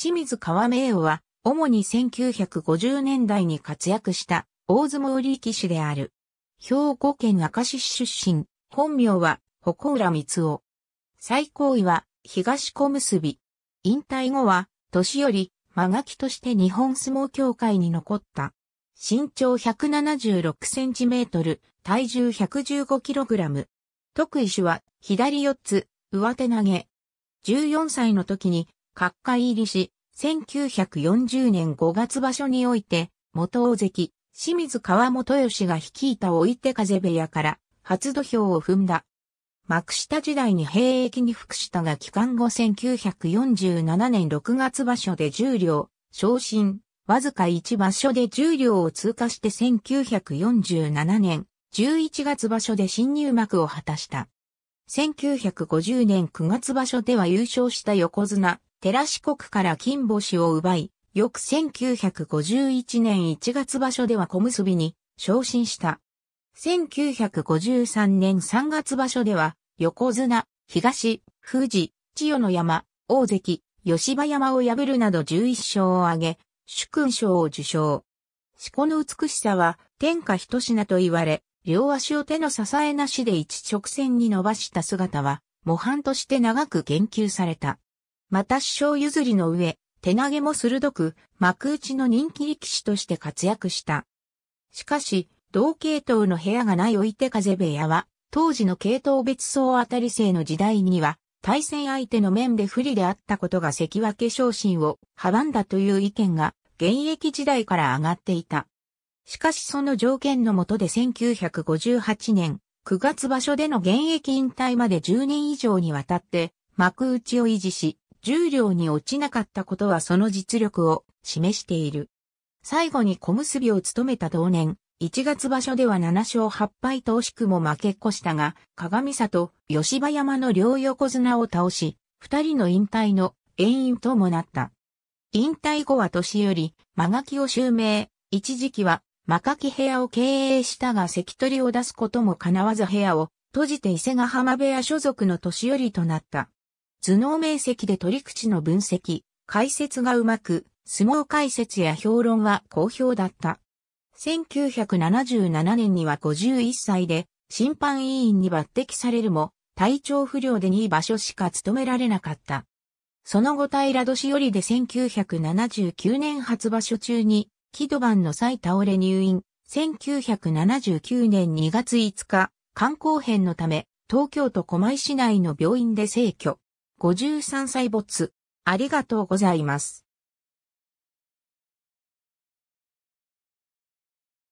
清水川名誉は、主に1950年代に活躍した大相撲力士である。兵庫県明石市出身、本名は、鉾浦光夫。最高位は、東小結。引退後は、年寄り、間垣として日本相撲協会に残った。身長176センチメートル、体重115キログラム。得意種は、左四つ、上手投げ。14歳の時に、各界入りし、1940年5月場所において、元大関、清水川本義が率いたい手風部屋から、初土俵を踏んだ。幕下時代に兵役に服したが帰還後1947年6月場所で10両、昇進、わずか1場所で10両を通過して1947年11月場所で新入幕を果たした。1950年9月場所では優勝した横綱、寺四国から金星を奪い、翌1951年1月場所では小結に昇進した。1953年3月場所では、横綱、東、富士、千代の山、大関、吉羽山を破るなど11勝を挙げ、主君賞を受賞。四股の美しさは天下一品と言われ、両足を手の支えなしで一直線に伸ばした姿は、模範として長く言及された。また師匠譲りの上、手投げも鋭く、幕内の人気力士として活躍した。しかし、同系統の部屋がない置いて風部屋は、当時の系統別層当たり制の時代には、対戦相手の面で不利であったことが関脇昇進を阻んだという意見が、現役時代から上がっていた。しかしその条件のもとで1958年9月場所での現役引退まで10年以上にわたって幕内を維持し、重量に落ちなかったことはその実力を示している。最後に小結を務めた同年、1月場所では7勝8敗と惜しくも負け越したが、鏡里、吉羽山の両横綱を倒し、二人の引退の遠因ともなった。引退後は年より、間垣を襲名、一時期は、間垣部屋を経営したが関取を出すことも叶わず部屋を閉じて伊勢ヶ浜部屋所属の年寄りとなった。頭脳面積で取り口の分析、解説がうまく、相撲解説や評論は好評だった。1977年には51歳で、審判委員に抜擢されるも、体調不良で2場所しか務められなかった。その後平年よりで1979年初場所中に、木戸番の際倒れ入院、1979年2月5日、肝硬変のため、東京都狛江市内の病院で逝去。53歳没。ありがとうございます。